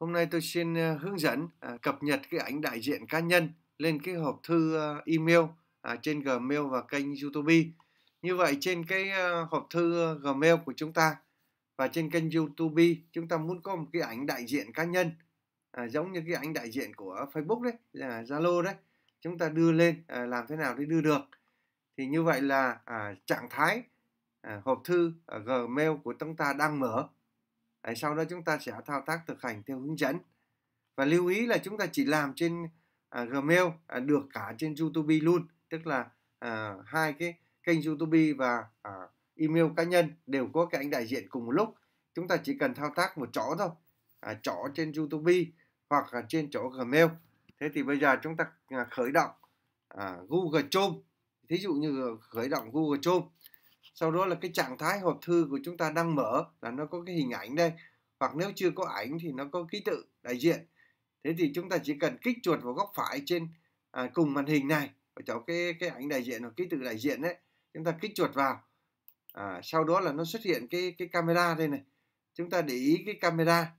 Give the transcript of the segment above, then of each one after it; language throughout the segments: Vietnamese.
Hôm nay tôi xin ờ, hướng dẫn ờ, cập nhật cái ảnh đại diện cá nhân lên cái hộp thư ờ, email à, trên Gmail và kênh YouTube. Như vậy trên cái hộp thư Gmail của chúng ta và trên kênh YouTube chúng ta muốn có một cái ảnh đại diện cá nhân à, giống như cái ảnh đại diện của Facebook đấy, à, Zalo đấy. Chúng ta đưa lên làm thế nào để đưa được. Thì như vậy là trạng thái hộp thư Gmail của chúng ta đang mở Đấy, sau đó chúng ta sẽ thao tác thực hành theo hướng dẫn và lưu ý là chúng ta chỉ làm trên à, Gmail à, được cả trên YouTube luôn tức là à, hai cái kênh YouTube và à, email cá nhân đều có cái anh đại diện cùng một lúc chúng ta chỉ cần thao tác một chỗ thôi à, chỗ trên YouTube hoặc là trên chỗ Gmail thế thì bây giờ chúng ta à, khởi động à, Google Chrome thí dụ như khởi động Google Chrome sau đó là cái trạng thái hộp thư của chúng ta đang mở là nó có cái hình ảnh đây hoặc nếu chưa có ảnh thì nó có ký tự đại diện thế thì chúng ta chỉ cần kích chuột vào góc phải trên à, cùng màn hình này ở chỗ cái cái ảnh đại diện hoặc ký tự đại diện đấy chúng ta kích chuột vào à, sau đó là nó xuất hiện cái cái camera đây này chúng ta để ý cái camera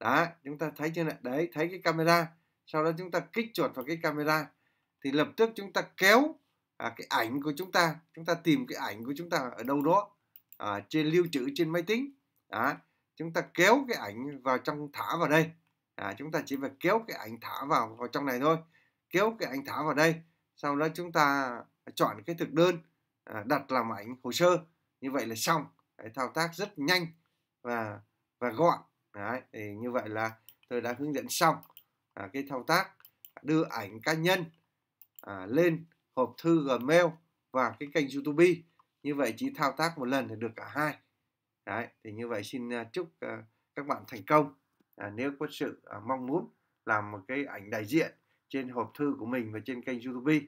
đó chúng ta thấy chưa này đấy thấy cái camera sau đó chúng ta kích chuột vào cái camera thì lập tức chúng ta kéo à, cái ảnh của chúng ta chúng ta tìm cái ảnh của chúng ta ở đâu đó à, trên lưu trữ trên máy tính à, chúng ta kéo cái ảnh vào trong thả vào đây à, chúng ta chỉ phải kéo cái ảnh thả vào vào trong này thôi kéo cái ảnh thả vào đây sau đó chúng ta chọn cái thực đơn à, đặt làm ảnh hồ sơ như vậy là xong Đấy, thao tác rất nhanh và và gọn Đấy, thì như vậy là tôi đã hướng dẫn xong à, cái thao tác đưa ảnh cá nhân à, lên hộp thư Gmail và cái kênh YouTube. Như vậy chỉ thao tác một lần thì được cả hai. Đấy, thì như vậy xin à, chúc à, các bạn thành công à, nếu có sự à, mong muốn làm một cái ảnh đại diện trên hộp thư của mình và trên kênh YouTube.